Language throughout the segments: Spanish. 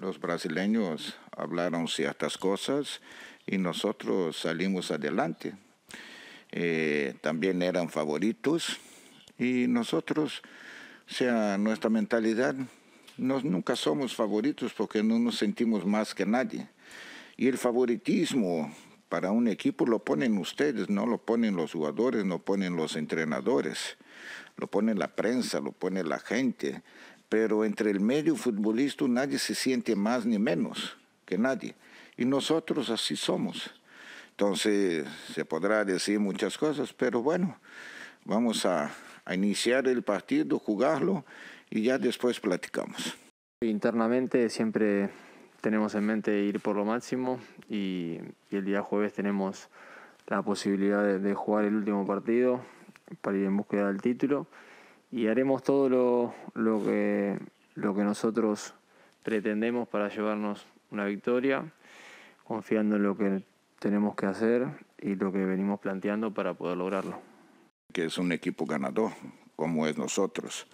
los brasileños hablaron ciertas cosas y nosotros salimos adelante. Eh, también eran favoritos y nosotros, o sea, nuestra mentalidad, nunca somos favoritos porque no nos sentimos más que nadie. Y el favoritismo para un equipo lo ponen ustedes, no lo ponen los jugadores, no ponen los entrenadores, lo pone la prensa, lo pone la gente pero entre el medio futbolista nadie se siente más ni menos que nadie. Y nosotros así somos. Entonces se podrá decir muchas cosas, pero bueno, vamos a, a iniciar el partido, jugarlo y ya después platicamos. Internamente siempre tenemos en mente ir por lo máximo y, el día jueves tenemos la posibilidad de, de, jugar el último partido para ir en búsqueda del título y haremos todo lo, lo, que, lo que nosotros pretendemos para llevarnos una victoria, confiando en lo que tenemos que hacer y lo que venimos planteando para poder lograrlo. Que es un equipo ganador, como es nosotros,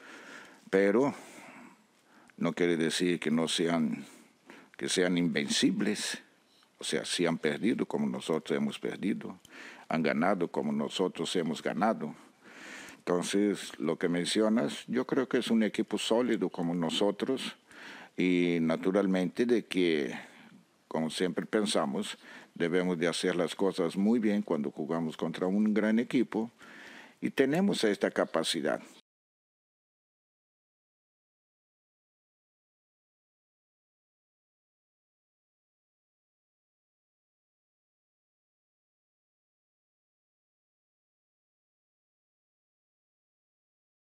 pero no quiere decir que no sean, que sean invencibles. O sea, si han perdido como nosotros hemos perdido, han ganado como nosotros hemos ganado entonces, lo que mencionas, yo creo que es un equipo sólido como nosotros y naturalmente de que, como siempre pensamos, debemos de hacer las cosas muy bien cuando jugamos contra un gran equipo y tenemos esta capacidad.